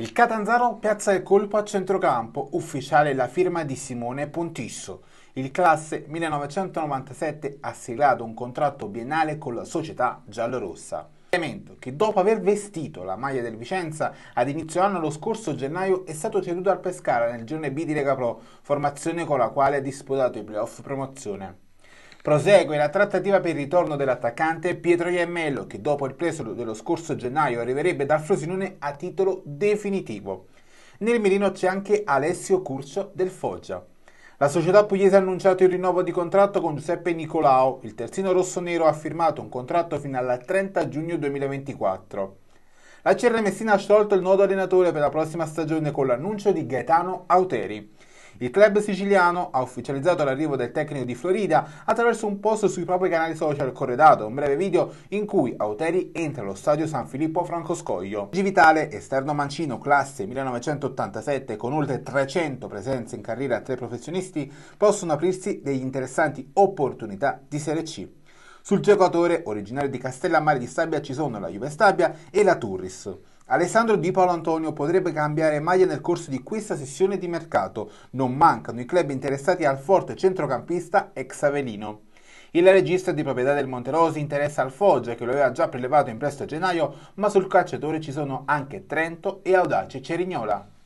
Il Catanzaro piazza il colpo a centrocampo, ufficiale la firma di Simone Pontisso. Il classe 1997 ha siglato un contratto biennale con la società giallorossa. Elemento che dopo aver vestito la maglia del Vicenza ad inizio anno lo scorso gennaio è stato ceduto al Pescara nel girone B di Lega Pro, formazione con la quale ha disputato i playoff promozione. Prosegue la trattativa per il ritorno dell'attaccante Pietro Iemmello, che dopo il prestito dello scorso gennaio arriverebbe dal Frosinone a titolo definitivo. Nel mirino c'è anche Alessio Curcio del Foggia. La società pugliese ha annunciato il rinnovo di contratto con Giuseppe Nicolao. Il terzino rossonero ha firmato un contratto fino al 30 giugno 2024. La Cerre Messina ha sciolto il nuovo allenatore per la prossima stagione con l'annuncio di Gaetano Auteri. Il club siciliano ha ufficializzato l'arrivo del tecnico di Florida attraverso un post sui propri canali social corredato un breve video in cui Auteri entra allo stadio San Filippo Francoscoglio. Givitale, esterno mancino classe 1987 con oltre 300 presenze in carriera tra i professionisti, possono aprirsi degli interessanti opportunità di Serie C. Sul giocatore originario di Castellammare di Stabia ci sono la Juve Stabia e la Turris. Alessandro Di Paolo Antonio potrebbe cambiare maglia nel corso di questa sessione di mercato. Non mancano i club interessati al forte centrocampista ex Avelino. Il regista di proprietà del Monterosi interessa al Foggia che lo aveva già prelevato in prestito a gennaio, ma sul calciatore ci sono anche Trento e Audace Cerignola.